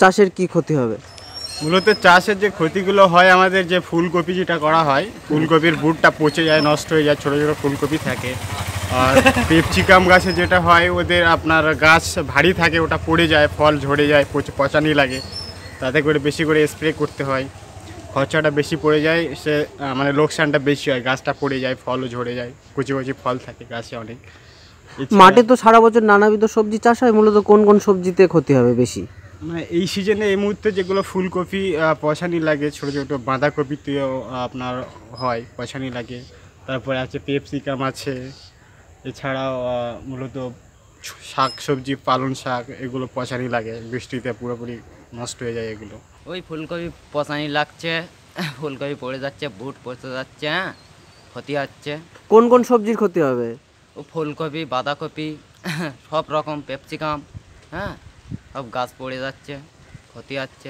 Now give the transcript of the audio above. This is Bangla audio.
চাষের কি ক্ষতি হবে মূলত চাষের যে ক্ষতিগুলো হয় আমাদের যে ফুলকপি যেটা করা হয় ফুলকপির বুটটা পচে যায় নষ্ট হয়ে যায় ছোটো ছোটো ফুলকপি থাকে আর পেপচিকাম গাছে যেটা হয় ওদের আপনার গাছ ভারী থাকে ওটা পড়ে যায় ফল ঝরে যায় পচানি লাগে তাতে করে বেশি করে স্প্রে করতে হয় খরচাটা বেশি পড়ে যায় সে মানে লোকসানটা বেশি হয় গাছটা পড়ে যায় ফলও ঝরে যায় কুচি কুচি ফল থাকে গাছে অনেক মাঠে তো সারা বছর নানাবিধ সবজি চাষ হয় মূলত কোন কোন সবজিতে ক্ষতি হবে বেশি মানে এই সিজনে এই মুহূর্তে যেগুলো ফুলকপি পয়সানি লাগে ছোটো ছোটো বাঁধাকপিতেও আপনার হয় পয়সানি লাগে তারপরে আছে পেপসিকাম আছে এছাড়াও মূলত শাক সবজি পালন শাক এগুলো পয়সানি লাগে বৃষ্টিতে পুরোপুরি নষ্ট হয়ে যায় এগুলো ওই ফুলকপি পয়সানি লাগছে ফুলকপি পড়ে যাচ্ছে বুট পচে যাচ্ছে হ্যাঁ ক্ষতি হচ্ছে কোন কোন সবজির ক্ষতি হবে ও ফুলকপি বাঁধাকপি সব রকম পেপসিকাম হ্যাঁ সব গাছ পড়ে যাচ্ছে ক্ষতি হচ্ছে